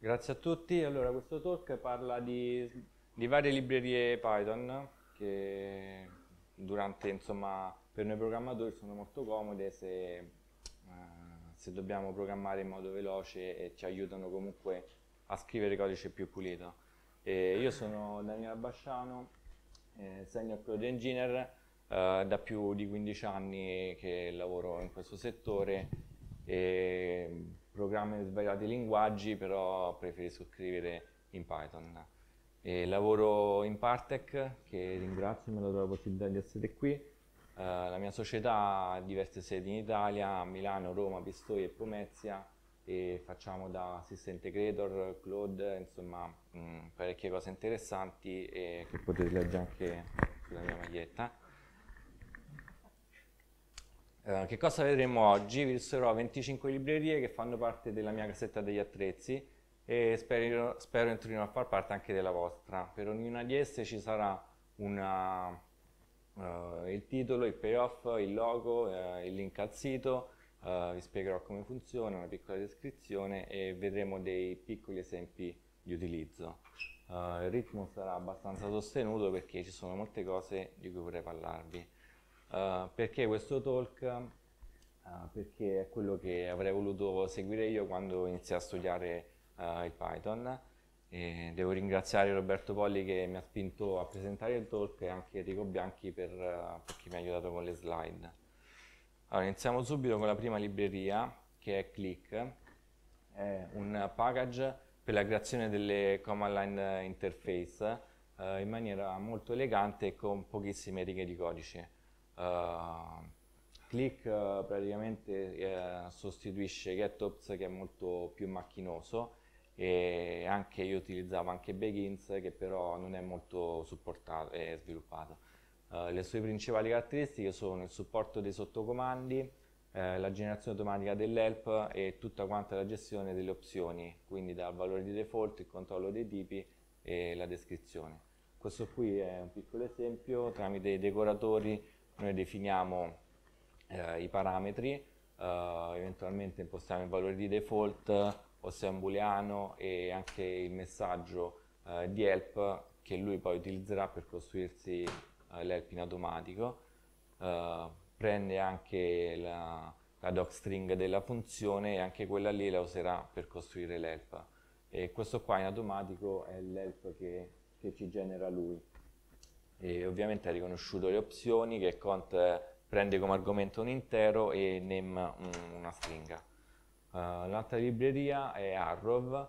Grazie a tutti, allora questo talk parla di, di varie librerie Python che durante, insomma, per noi programmatori sono molto comode se, eh, se dobbiamo programmare in modo veloce e ci aiutano comunque a scrivere codice più pulito. E io sono Daniela Basciano, eh, senior project engineer, eh, da più di 15 anni che lavoro in questo settore e programmi in svariati linguaggi, però preferisco scrivere in Python. E lavoro in Partec, che ringrazio, per la possibilità di essere qui. Uh, la mia società ha diverse sedi in Italia, a Milano, Roma, Pistoia e Pomezia e facciamo da assistente creator, cloud, insomma mh, mm, parecchie cose interessanti e che potete leggere anche sulla mia maglietta. Eh, che cosa vedremo oggi? Vi illustrerò 25 librerie che fanno parte della mia casetta degli attrezzi e spero, spero entrino a far parte anche della vostra. Per ognuna di esse ci sarà una, eh, il titolo, il payoff, il logo, eh, il link al sito, eh, vi spiegherò come funziona, una piccola descrizione e vedremo dei piccoli esempi di utilizzo. Uh, il ritmo sarà abbastanza sostenuto perché ci sono molte cose di cui vorrei parlarvi. Uh, perché questo talk? Uh, perché è quello che avrei voluto seguire io quando iniziai a studiare uh, il Python. E devo ringraziare Roberto Polli che mi ha spinto a presentare il talk e anche Enrico Bianchi per, perché mi ha aiutato con le slide. Allora, iniziamo subito con la prima libreria che è Click, è un package per la creazione delle command line interface in maniera molto elegante e con pochissime righe di codice. Eh, Click eh, praticamente eh, sostituisce GetOps che è molto più macchinoso e anche io utilizzavo anche Begins che però non è molto supportato e sviluppato. Uh, le sue principali caratteristiche sono il supporto dei sottocomandi, eh, la generazione automatica dell'help e tutta quanta la gestione delle opzioni, quindi dal valore di default, il controllo dei tipi e la descrizione. Questo qui è un piccolo esempio, tramite i decoratori noi definiamo eh, i parametri, eh, eventualmente impostiamo il valore di default, un booleano e anche il messaggio eh, di help che lui poi utilizzerà per costruirsi eh, l'help in automatico. Eh, prende anche la, la doc string della funzione e anche quella lì la userà per costruire l'help. E questo qua in automatico è l'help che, che ci genera lui. E ovviamente ha riconosciuto le opzioni che Kant prende come argomento un intero e NEM una stringa. Uh, l'altra libreria è Arrow.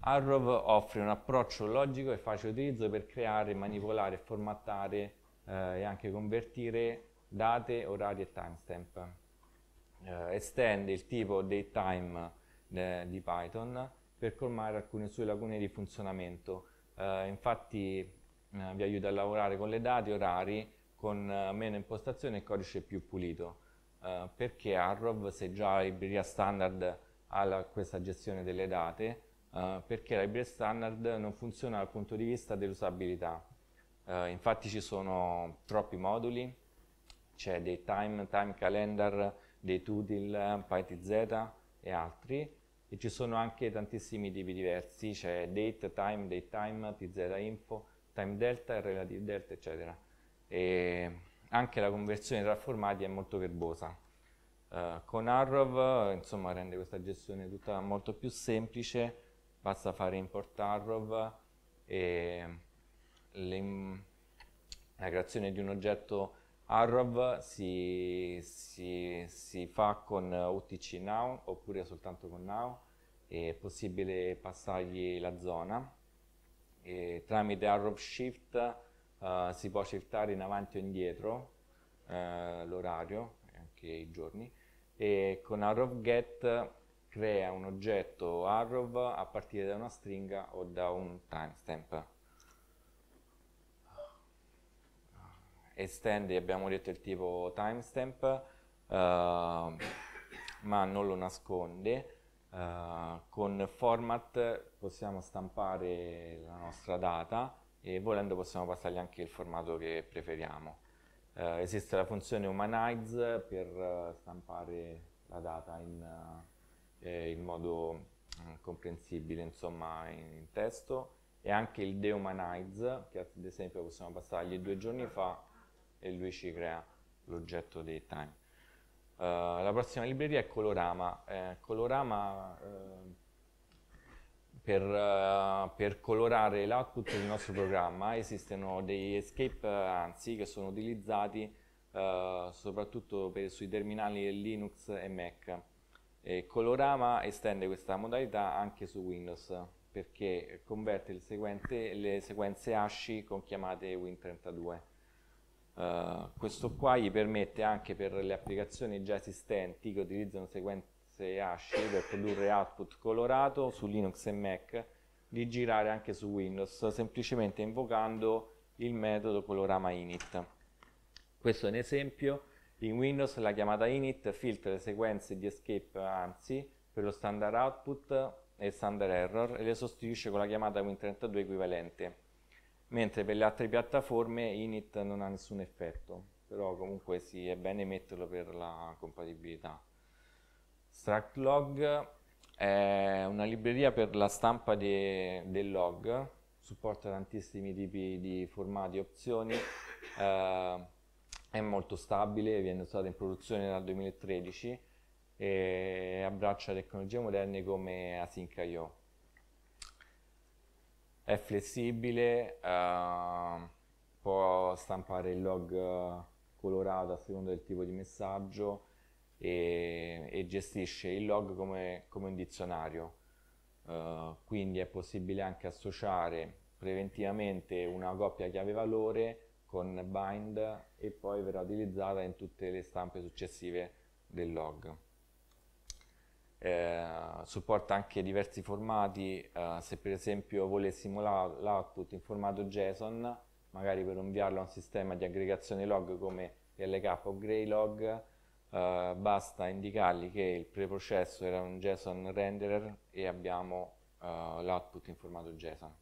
Arrow offre un approccio logico e facile utilizzo per creare, manipolare, formattare eh, e anche convertire date, orari e timestamp. Eh, estende il tipo datetime eh, di Python per colmare alcune sue lacune di funzionamento. Eh, infatti eh, vi aiuta a lavorare con le date, orari, con eh, meno impostazioni e codice più pulito, eh, perché Arrow, se già la libreria standard ha la, questa gestione delle date, perché la libreria standard non funziona dal punto di vista dell'usabilità. infatti ci sono troppi moduli, c'è dei time, time calendar, dei Tutil, PyTZ e altri, e ci sono anche tantissimi tipi diversi, c'è date, time, date time, tz info, time delta e relative delta, eccetera. E anche la conversione tra formati è molto verbosa. Uh, con Arrow, insomma, rende questa gestione tutta molto più semplice, basta fare import Arrow e le, la creazione di un oggetto Arrow si, si, si, fa con UTC Now oppure soltanto con Now, è possibile passargli la zona e tramite arrow shift uh, si può shiftare in avanti o indietro uh, l'orario e anche i giorni e con arrow get crea un oggetto arrow a partire da una stringa o da un timestamp estende abbiamo detto il tipo timestamp uh, ma non lo nasconde Uh, con format possiamo stampare la nostra data e volendo possiamo passargli anche il formato che preferiamo. Uh, esiste la funzione Humanize per eh, stampare la data in, eh, in modo mm, comprensibile insomma, in, testo e anche il dehumanize che ad esempio possiamo passargli due giorni fa e lui ci crea l'oggetto dei time. Eh, la prossima libreria è Colorama. Eh, Colorama eh, per, eh, per, colorare l'output del nostro programma esistono degli escape ANSI che sono utilizzati soprattutto per, sui terminali Linux e Mac. E Colorama estende questa modalità anche su Windows perché converte seguente, le sequenze ASCII con chiamate Win32. Eh, questo qua gli permette anche per le applicazioni già esistenti che utilizzano sequenze hash per produrre output colorato su Linux e Mac di girare anche su Windows semplicemente invocando il metodo colorama init. Questo è un esempio, in Windows la chiamata init filtra le sequenze di escape anzi per lo standard output e standard error e le sostituisce con la chiamata Win32 equivalente mentre per le altre piattaforme init non ha nessun effetto, però comunque sì, è bene metterlo per la compatibilità. Structlog è una libreria per la stampa de, del log, supporta tantissimi tipi di formati e opzioni, eh, è molto stabile, viene usata in produzione dal 2013 e abbraccia tecnologie moderne come Async.io è flessibile, uh, può stampare il log eh, colorato a seconda del tipo di messaggio e, e gestisce il log come, come un dizionario. Uh, quindi è possibile anche associare preventivamente una coppia chiave valore con bind e poi verrà utilizzata in tutte le stampe successive del log eh, supporta anche diversi formati, eh, se per esempio volessimo l'output in formato JSON, magari per inviarlo a un sistema di aggregazione log come LK o Greylog, eh, basta indicargli che il preprocesso era un JSON renderer e abbiamo eh, l'output in formato JSON.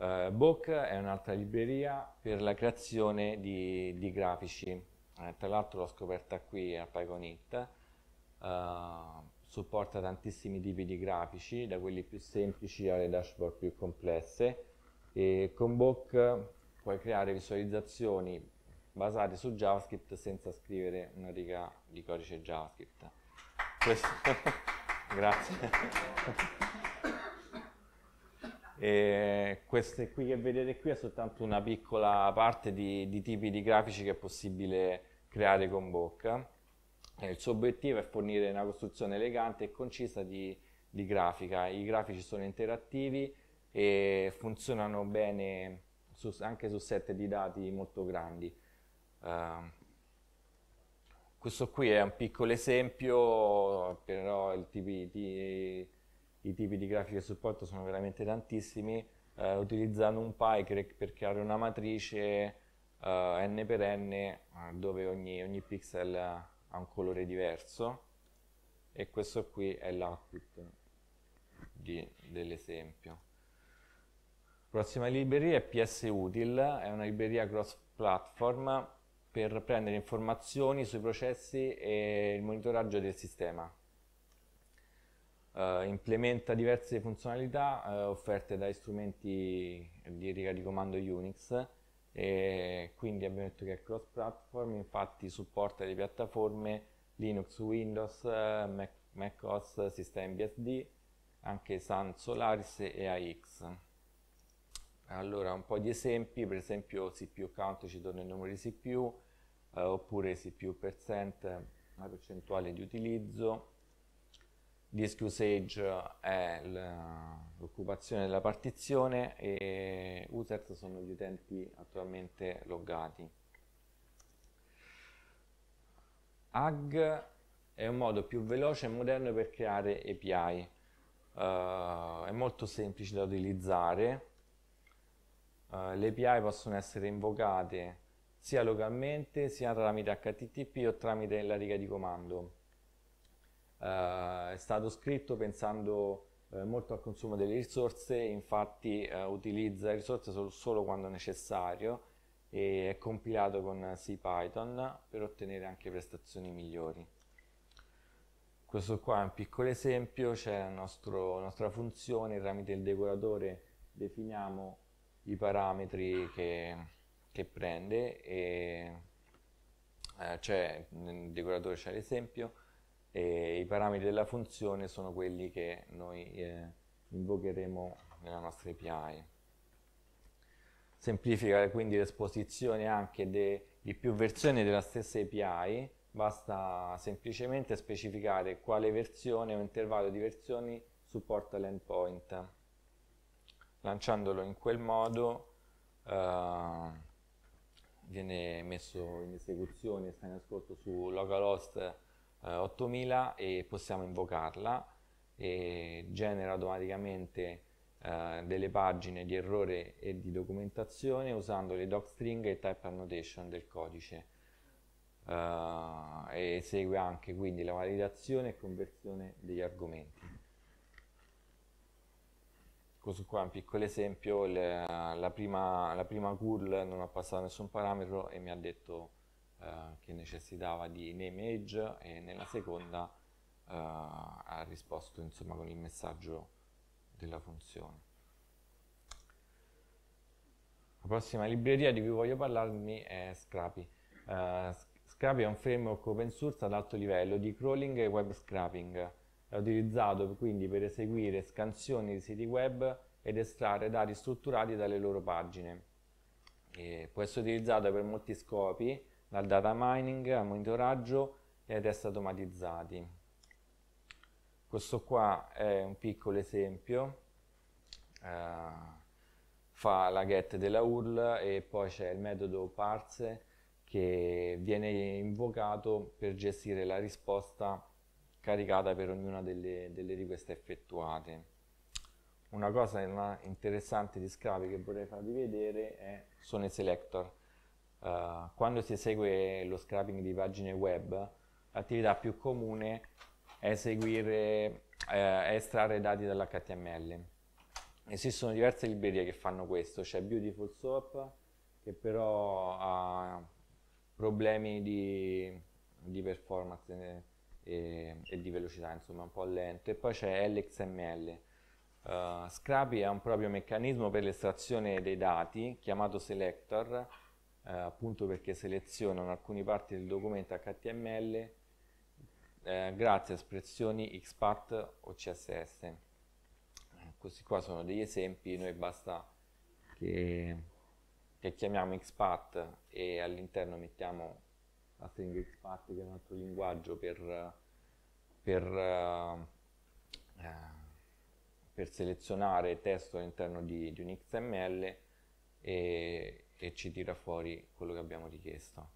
Uh, Book è un'altra libreria per la creazione di, di grafici, eh, tra l'altro l'ho scoperta qui a PyConnect eh, supporta tantissimi tipi di grafici, da quelli più semplici alle dashboard più complesse e con Book puoi creare visualizzazioni basate su JavaScript senza scrivere una riga di codice JavaScript. Questo... Grazie. queste qui che vedete qui è soltanto una piccola parte di, di tipi di grafici che è possibile creare con Book. Eh, il suo obiettivo è fornire una costruzione elegante e concisa di, di grafica. I grafici sono interattivi e funzionano bene su, anche su set di dati molto grandi. Uh, questo qui è un piccolo esempio, però il tipi di, i tipi di grafica supporto sono veramente tantissimi. Uh, utilizzando un PyCrack per creare una matrice uh, n per n dove ogni, ogni pixel un colore diverso e questo qui è l'output dell'esempio. Prossima libreria è PSUtil, è una libreria cross platform per prendere informazioni sui processi e il monitoraggio del sistema. Uh, implementa diverse funzionalità uh, offerte da strumenti di riga di comando Unix e quindi abbiamo detto che è cross platform, infatti supporta le piattaforme Linux, Windows, eh, Mac, Mac OS, sistemi BSD, anche Sun, Solaris e AX. Allora un po' di esempi, per esempio CPU count ci torna il numero di CPU, eh, oppure CPU percent, la percentuale di utilizzo, disk usage è l'occupazione della partizione e users sono gli utenti attualmente loggati. AG è un modo più veloce e moderno per creare API. Uh, eh, è molto semplice da utilizzare. Uh, le API possono essere invocate sia localmente sia tramite HTTP o tramite la riga di comando. Eh, è stato scritto pensando eh, molto al consumo delle risorse, infatti eh, utilizza risorse solo, solo quando necessario e è compilato con C Python per ottenere anche prestazioni migliori. Questo qua è un piccolo esempio, c'è la nostra funzione, tramite il decoratore definiamo i parametri che, che prende e eh, nel decoratore c'è l'esempio e i parametri della funzione sono quelli che noi eh, invocheremo nella nostra API. Semplifica quindi l'esposizione anche di più versioni della stessa API, basta semplicemente specificare quale versione o intervallo di versioni supporta l'endpoint. Lanciandolo in quel modo eh, viene messo in esecuzione, sta in ascolto su localhost eh, 8000 e possiamo invocarla e genera automaticamente eh, delle pagine di errore e di documentazione usando le docstring e type annotation del codice. Uh, e segue anche quindi la validazione e conversione degli argomenti. Questo qua è un piccolo esempio, le, la, prima, la prima curl non ha passato nessun parametro e mi ha detto eh, che necessitava di name age e nella seconda eh, ha risposto insomma con il messaggio della funzione. La prossima libreria di cui voglio parlarmi è Scrappy. Uh, eh, Scrappy è un framework open source ad alto livello di crawling e web scrapping. È utilizzato quindi per eseguire scansioni di siti web ed estrarre dati strutturati dalle loro pagine. E può essere utilizzato per molti scopi, dal data mining al monitoraggio e ai test automatizzati. Questo qua è un piccolo esempio, eh, fa la get della URL e poi c'è il metodo parse che viene invocato per gestire la risposta caricata per ognuna delle, delle richieste effettuate. Una cosa interessante di Scavi che vorrei farvi vedere è, sono i selector Uh, quando si esegue lo scrapping di pagine web, l'attività più comune è eseguire, eh, estrarre dati dall'HTML. Esistono diverse librerie che fanno questo, c'è Beautiful Soap che però ha problemi di, di performance e, eh, e, e, di velocità, insomma un po' lento, e poi c'è LXML. Uh, eh, Scrappy è un proprio meccanismo per l'estrazione dei dati chiamato selector eh, appunto perché selezionano alcune parti del documento HTML eh, grazie a espressioni XPath o CSS. Questi qua sono degli esempi, noi basta che, che chiamiamo XPath e all'interno mettiamo la stringa XPath che è un altro linguaggio per, per, eh, per selezionare testo all'interno di, di un XML e, e ci tira fuori quello che abbiamo richiesto.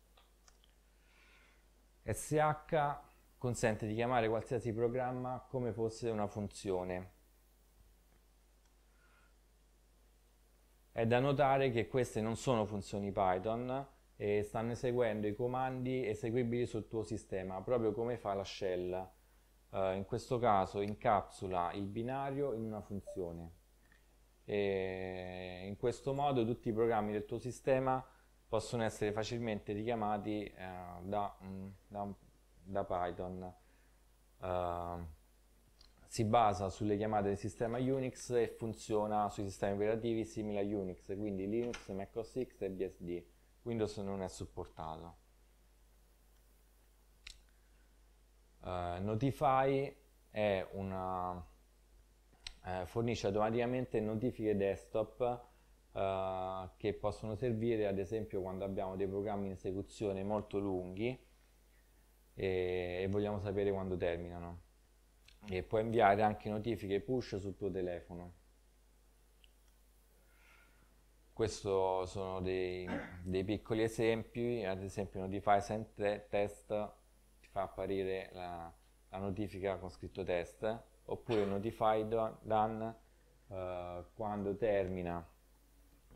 SH consente di chiamare qualsiasi programma come fosse una funzione. È da notare che queste non sono funzioni Python e stanno eseguendo i comandi eseguibili sul tuo sistema, proprio come fa la shell. Uh, in questo caso incapsula il binario in una funzione e in questo modo tutti i programmi del tuo sistema possono essere facilmente richiamati eh, da, mm, da, da, Python. Uh, si basa sulle chiamate del sistema Unix e funziona sui sistemi operativi simili a Unix, quindi Linux, Mac OS X e BSD. Windows non è supportato. Uh, Notify è una eh, fornisce automaticamente notifiche desktop eh, che possono servire ad esempio quando abbiamo dei programmi in esecuzione molto lunghi e, e vogliamo sapere quando terminano e puoi inviare anche notifiche push sul tuo telefono questi sono dei, dei, piccoli esempi, ad esempio Notify Send Test ti fa apparire la, la notifica con scritto test oppure notify done eh, quando termina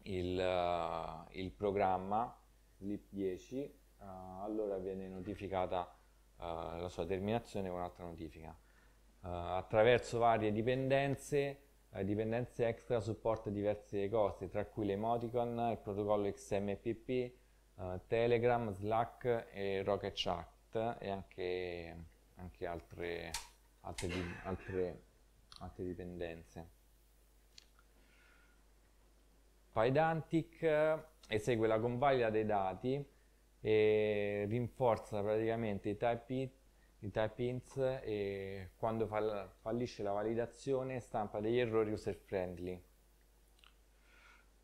il, uh, il programma lip10 eh, allora viene notificata eh, la sua terminazione con un'altra notifica eh, attraverso varie dipendenze eh, dipendenze extra supporta diverse cose tra cui le l'emoticon, il protocollo XMPP Telegram, Slack e Rocket Chat e anche, anche altre altre, altre, altre dipendenze. Pydantic eh, esegue la convalida dei dati e rinforza praticamente i type, i type int e quando fallisce la validazione stampa degli errori user friendly.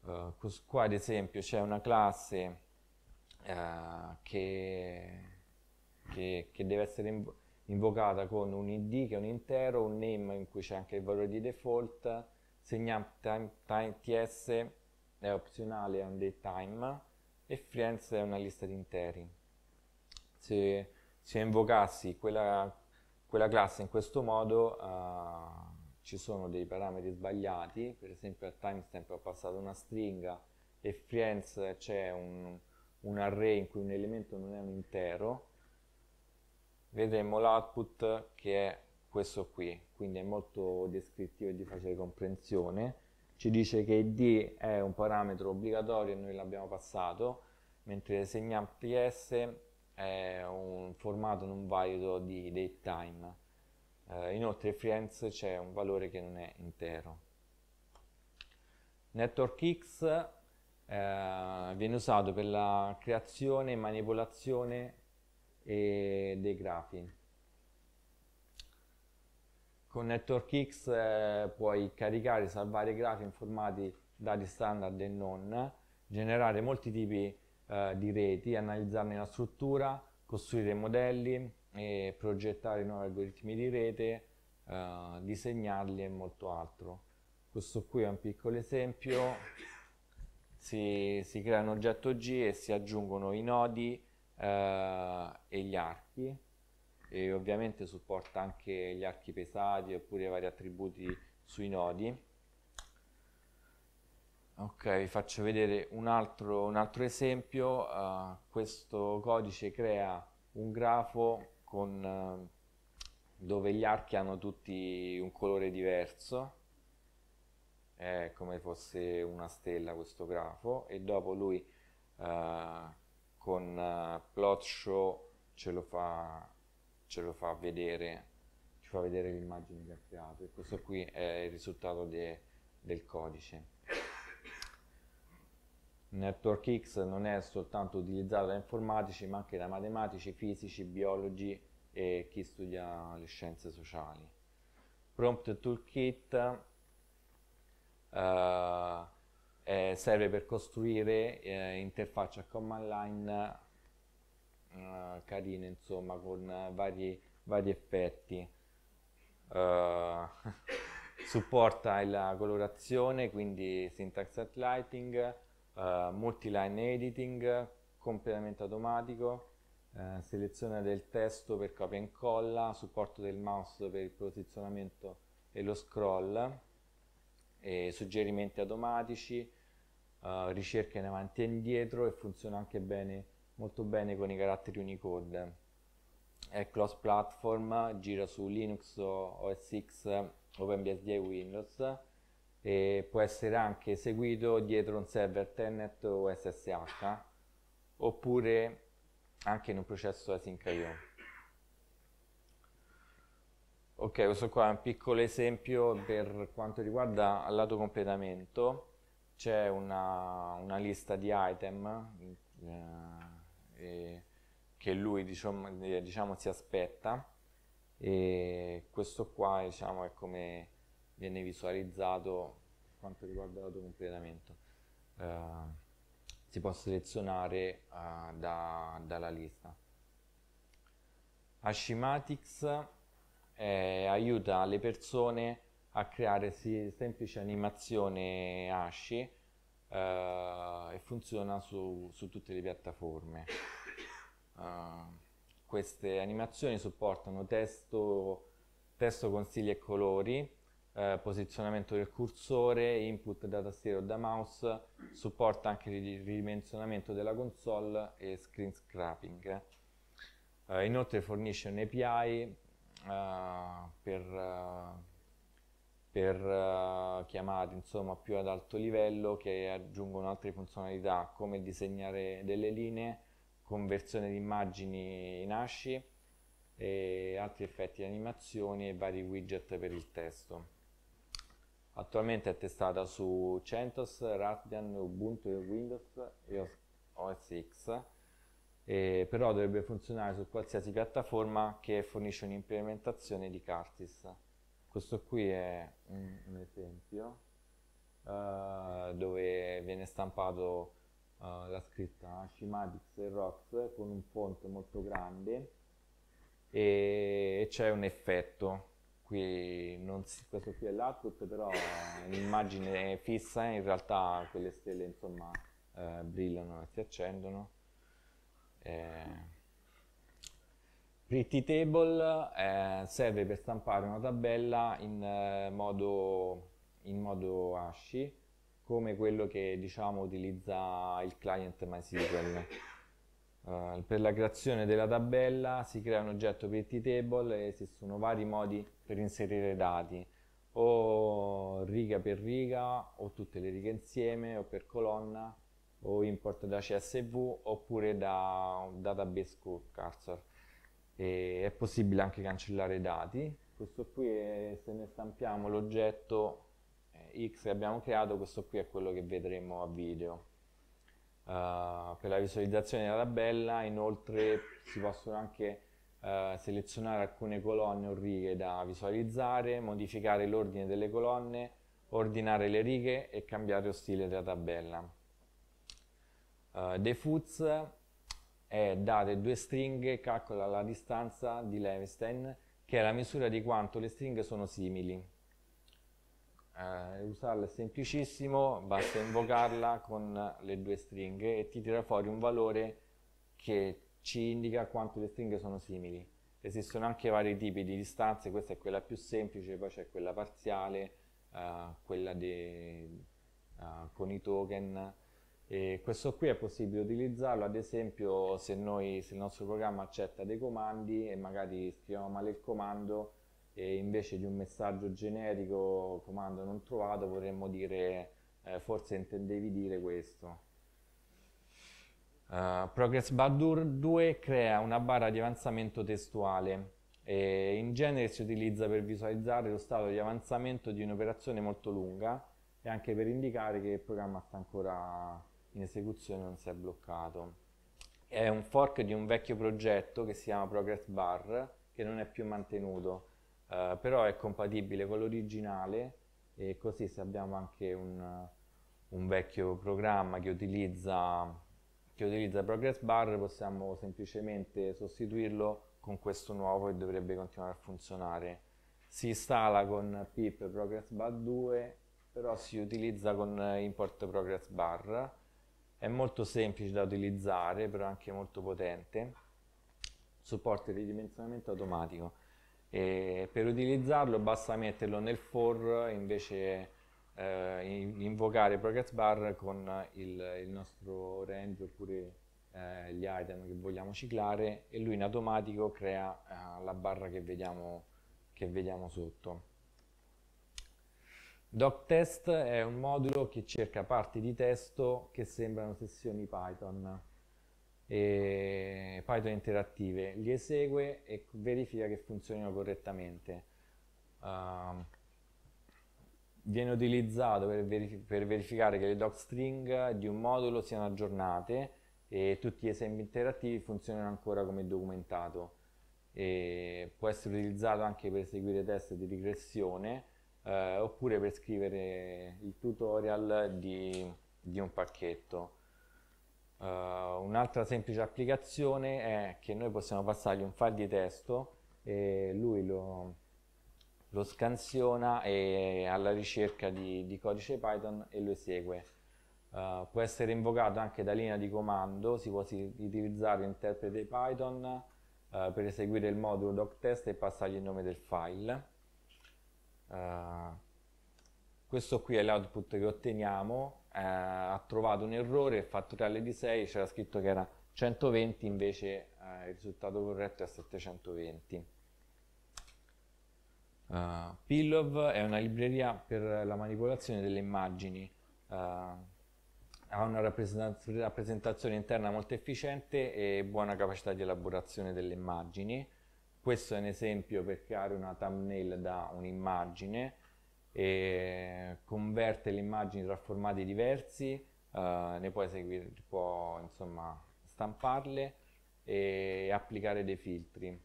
Uh, eh, qua ad esempio c'è una classe uh, che, che, che, deve essere invocata con un id che è un intero, un name in cui c'è anche il valore di default, segnam time, time ts è opzionale, è un date time e friends è una lista di interi. Se, se invocassi quella, quella, classe in questo modo uh, ci sono dei parametri sbagliati, per esempio al timestamp ho passato una stringa e friends c'è un, un array in cui un elemento non è un intero, vedremo l'output che è questo qui, quindi è molto descrittivo e di facile comprensione. Ci dice che id è un parametro obbligatorio e noi l'abbiamo passato, mentre segnal.ps è un formato non valido di datetime. Eh, inoltre friends c'è un valore che non è intero. NetworkX eh, viene usato per la creazione e manipolazione e dei grafi. Con NetworkX eh, puoi caricare e salvare i grafi in formati dati standard e non, generare molti tipi eh, di reti, analizzarne la struttura, costruire modelli e progettare nuovi algoritmi di rete, eh, disegnarli e molto altro. Questo qui è un piccolo esempio, si, si crea un oggetto G e si aggiungono i nodi, eh, e gli archi e ovviamente supporta anche gli archi pesati oppure vari attributi sui nodi. Ok, vi faccio vedere un altro, un altro esempio. Uh, questo codice crea un grafo con, uh, dove gli archi hanno tutti un colore diverso. È come fosse una stella questo grafo e dopo lui uh, con uh, Plot Show ce lo fa, ce lo fa vedere, ci fa vedere l'immagine che ha creato e questo qui è il risultato de, del codice. network x non è soltanto utilizzato da informatici ma anche da matematici, fisici, biologi e chi studia le scienze sociali. Prompt Toolkit uh, eh, serve per costruire eh, interfacce a command line eh, carine, insomma, con vari, vari effetti. Uh, supporta la colorazione, quindi syntax at lighting, uh, multiline editing, completamento automatico, uh, selezione del testo per copia e incolla, supporto del mouse per il posizionamento e lo scroll eh, suggerimenti automatici, eh, ricerche in avanti e indietro e funziona anche bene, molto bene con i caratteri Unicode. È cross platform, gira su Linux, OS X, OpenBSD e Windows e può essere anche eseguito dietro un server Tenet o SSH oppure anche in un processo async Ok, questo qua è un piccolo esempio per quanto riguarda l'autocompletamento. C'è una, una, lista di item eh, che lui diciamo, eh, diciamo si aspetta e questo qua diciamo, è come viene visualizzato per quanto riguarda l'autocompletamento. Eh, si può selezionare eh, da, dalla lista. Ashimatics eh, aiuta le persone a creare semplici animazioni asci eh, e funziona su, su, tutte le piattaforme. Uh, queste animazioni supportano testo, testo consigli e colori, eh, posizionamento del cursore, input da tastiera o da mouse, supporta anche il ridimensionamento della console e screen scrapping. Eh, inoltre fornisce un API uh, per, uh, per eh, chiamate insomma, più ad alto livello che aggiungono altre funzionalità come disegnare delle linee, conversione di immagini in asci e altri effetti di animazione e vari widget per il testo. Attualmente è testata su CentOS, Raspbian, Ubuntu e Windows e OS X eh, però dovrebbe funzionare su qualsiasi piattaforma che fornisce un'implementazione di Curtis. Questo qui è un, un esempio uh, dove viene stampato uh, la scritta Schematics e Rocks con un font molto grande e, e c'è un effetto. Qui non si, questo qui è l'output, però è un'immagine fissa, in realtà quelle stelle insomma, uh, brillano e si accendono. Eh, Pretty Table eh, serve per stampare una tabella in, eh, modo, in modo ASCII come quello che diciamo utilizza il client MySQL. Uh, per la creazione della tabella si crea un oggetto Pretty Table e ci sono vari modi per inserire dati o riga per riga o tutte le righe insieme o per colonna o import da CSV oppure da un database cursor. E è possibile anche cancellare i dati. Questo qui è, se ne stampiamo l'oggetto eh, X che abbiamo creato, questo qui è quello che vedremo a video. Uh, per la visualizzazione della tabella inoltre si possono anche uh, selezionare alcune colonne o righe da visualizzare, modificare l'ordine delle colonne, ordinare le righe e cambiare lo stile della tabella. Uh, eh, defuz è date due stringhe, calcola la distanza di Levenstein, che è la misura di quanto le stringhe sono simili. Uh, eh, usarla è semplicissimo, basta invocarla con le due stringhe e ti tira fuori un valore che ci indica quanto le stringhe sono simili. Esistono anche vari tipi di distanze, questa è quella più semplice, poi c'è quella parziale, uh, quella de, uh, con i token, e questo qui è possibile utilizzarlo ad esempio se, noi, se il nostro programma accetta dei comandi e magari scriviamo male il comando e invece di un messaggio generico comando non trovato vorremmo dire eh, forse intendevi dire questo. Uh, Progress Bar 2 crea una barra di avanzamento testuale e in genere si utilizza per visualizzare lo stato di avanzamento di un'operazione molto lunga e anche per indicare che il programma sta ancora in esecuzione non si è bloccato. È un fork di un vecchio progetto che si chiama Progress Bar, che non è più mantenuto, eh, però è compatibile con l'originale e così se abbiamo anche un, un vecchio programma che utilizza, che utilizza Progress Bar possiamo semplicemente sostituirlo con questo nuovo e dovrebbe continuare a funzionare. Si installa con pip progress bar 2, però si utilizza con import progress bar è molto semplice da utilizzare, però anche molto potente. supporto il ridimensionamento automatico. E per utilizzarlo basta metterlo nel for invece eh, invocare progress bar con il, il nostro range oppure eh, gli item che vogliamo ciclare e lui in automatico crea eh, la barra che vediamo, che vediamo sotto. DocTest è un modulo che cerca parti di testo che sembrano sessioni Python, Python interattive, li esegue e verifica che funzionino correttamente. Uh, viene utilizzato per, verific per, verificare che le docstring di un modulo siano aggiornate e tutti gli esempi interattivi funzionano ancora come documentato. E può essere utilizzato anche per eseguire test di regressione eh, oppure per scrivere il tutorial di, di un pacchetto. Uh, un'altra semplice applicazione è che noi possiamo passargli un file di testo e lui lo, lo scansiona e alla ricerca di, di, codice Python e lo esegue. Uh, può essere invocato anche da linea di comando, si può utilizzare l'interprete Python uh, per eseguire il modulo doctest e passargli il nome del file. Eh, questo qui è l'output che otteniamo, uh, ha trovato un errore, il fattoriale di 6 c'era scritto che era 120, invece uh, il risultato corretto è 720. Uh, Pillov è una libreria per la manipolazione delle immagini, uh, ha una rappresentazione interna molto efficiente e buona capacità di elaborazione delle immagini. Questo è un esempio per creare una thumbnail da un'immagine e converte le immagini tra formati diversi, eh, ne puoi seguire, può insomma stamparle e applicare dei filtri.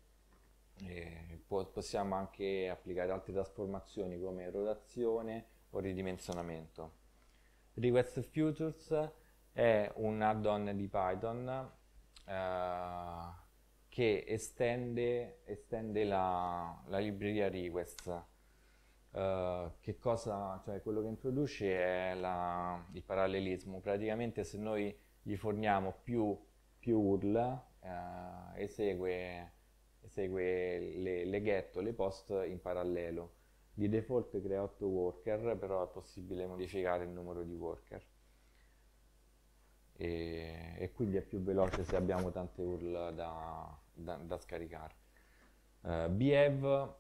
Po possiamo anche applicare altre trasformazioni come rotazione o ridimensionamento. Request Futures è un add-on di Python eh, che estende, estende la, la, libreria request. Uh, che cosa, cioè quello che introduce è la, il parallelismo. Praticamente se noi gli forniamo più, più URL, uh, esegue, esegue le, le get o le post in parallelo. Di default crea 8 worker, però è possibile modificare il numero di worker. E, e quindi è più veloce se abbiamo tante URL da, da, da scaricare. Uh, eh, Behave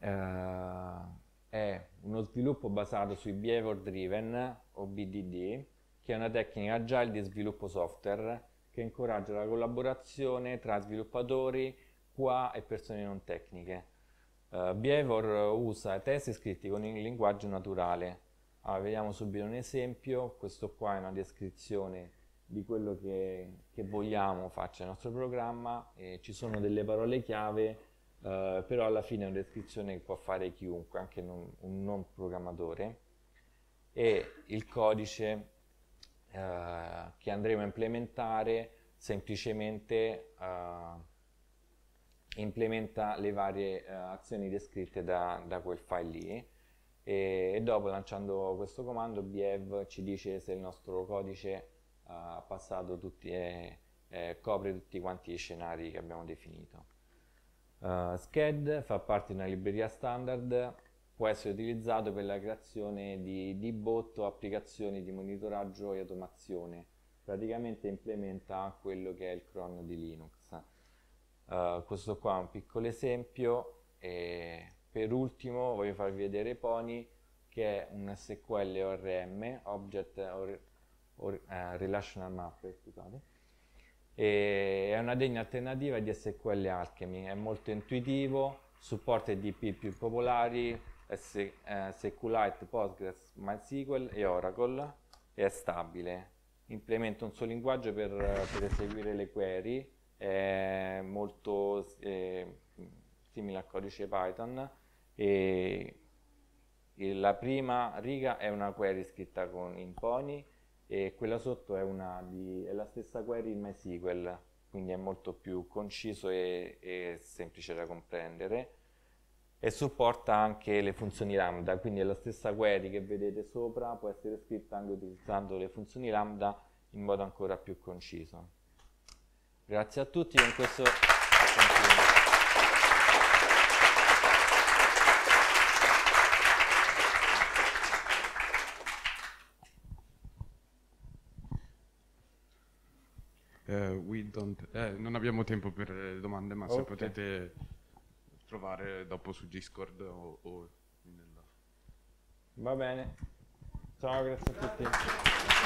uh, è uno sviluppo basato sui behavior driven o BDD, che è una tecnica agile di sviluppo software che incoraggia la collaborazione tra sviluppatori, QA e persone non tecniche. Uh, eh, Behavior usa testi scritti con il linguaggio naturale. Allora, ah, vediamo subito un esempio, questo qua è una descrizione di quello che, che, vogliamo faccia il nostro programma, eh, ci sono delle parole chiave, eh, però alla fine è una descrizione che può fare chiunque, anche non, un non programmatore, e il codice eh, che andremo a implementare semplicemente eh, implementa le varie eh, azioni descritte da, da quel file lì e, e dopo lanciando questo comando biev ci dice se il nostro codice ha passato tutti e eh, copre tutti quanti gli scenari che abbiamo definito. Uh, eh, SCAD fa parte di una libreria standard, può essere utilizzato per la creazione di d o applicazioni di monitoraggio e automazione, praticamente implementa quello che è il cron di Linux. Uh, questo qua è un piccolo esempio e per ultimo voglio farvi vedere Pony che è un SQL ORM, Object or, eh, relational mapper, scusate. E è una degna alternativa di SQL Alchemy, è molto intuitivo, supporta i DP più popolari, SQLite, Postgres, MySQL e Oracle, e è stabile. Implementa un suo linguaggio per, per eseguire le query, è molto eh, simile al codice Python e la prima riga è una query scritta con in Pony e quella sotto è, di, è la stessa query in MySQL, quindi è molto più conciso e, e semplice da comprendere e supporta anche le funzioni lambda, quindi la stessa query che vedete sopra può essere scritta anche utilizzando le funzioni lambda in modo ancora più conciso. Grazie a tutti, con questo... Eh, eh, non abbiamo tempo per eh, domande, ma okay. se potete trovare dopo su Discord o, o nella... Va bene. Ciao, grazie a tutti.